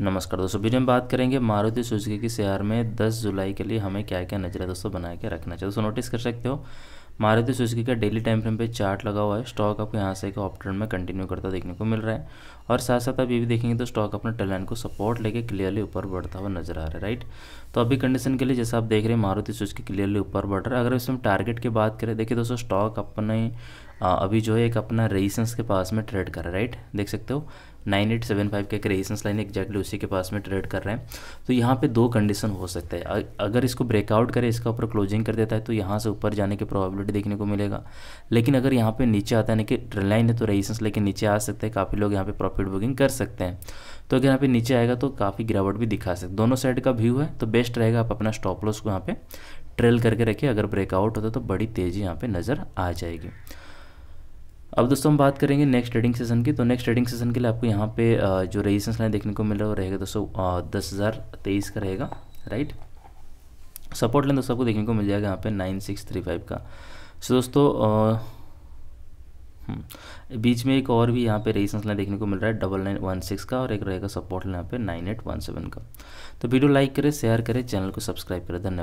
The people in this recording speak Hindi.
नमस्कार दोस्तों वीडियो में बात करेंगे मारुति सुजुकी के शेयर में 10 जुलाई के लिए हमें क्या क्या नजरें दोस्तों बना के रखना चाहिए दोस्तों नोटिस कर सकते हो मारुति सुजुकी का डेली टाइम फ्रेम पे चार्ट लगा हुआ है स्टॉक आपको यहाँ से एक ऑप्टन में कंटिन्यू करता देखने को मिल रहा है और साथ साथ आप ये भी देखेंगे तो स्टॉक अपने टैलेंट को सपोर्ट लेके क्लियरली ऊपर बढ़ता हुआ नजर आ रहा है राइट तो अभी कंडीशन के लिए जैसा आप देख रहे हैं मारुति सुजुकी क्लियरली ऊपर बढ़ रहा है अगर इसमें टारगेट की बात करें देखिए दोस्तों स्टॉक अपने आ, अभी जो है एक अपना रेजिस्टेंस के पास में ट्रेड कर रहा है राइट देख सकते हो नाइन एट सेवन फाइव का एक रेजिस्टेंस लाइन एक्जैक्टली उसी के पास में ट्रेड कर रहे हैं तो यहाँ पे दो कंडीशन हो सकता है अगर इसको ब्रेकआउट करे इसका ऊपर क्लोजिंग कर देता है तो यहाँ से ऊपर जाने की प्रोबेबिलिटी देखने को मिलेगा लेकिन अगर यहाँ पे नीचे आता है ना कि ट्रेड लाइन है तो रेजिस्टेंस लेके नीचे आ सकते हैं काफ़ी लोग यहाँ पर प्रॉफिट बुकिंग कर सकते हैं तो अगर यहाँ पे नीचे आएगा तो काफ़ी गिरावट भी दिखा सकते दोनों साइड का व्यू है तो बेस्ट रहेगा आप अपना स्टॉप लॉस को यहाँ पे ट्रेल करके रखिए अगर ब्रेकआउट होता तो बड़ी तेज़ी यहाँ पे नज़र आ जाएगी अब दोस्तों हम बात करेंगे नेक्स्ट ट्रेडिंग सेशन की तो नेक्स्ट ट्रेडिंग सेशन के लिए आपको यहाँ पे जो रेजिस्टेंस लाइन देखने को मिल रहा है वो रहेगा दोस्तों दस हज़ार तेईस का रहेगा राइट सपोर्ट लाइन दोस्तों आपको देखने को मिल जाएगा यहाँ पे नाइन सिक्स थ्री फाइव का सो दोस्तों हम्म, बीच में एक और भी यहाँ पे रेजिस्टेंस लाइन देखने को मिल रहा है डबल नाइन वन सिक्स का और एक रहेगा सपोर्ट लाइन यहाँ पे नाइन एट वन सेवन का तो वीडियो लाइक करें शेयर करें चैनल को सब्सक्राइब करें धन्यवाद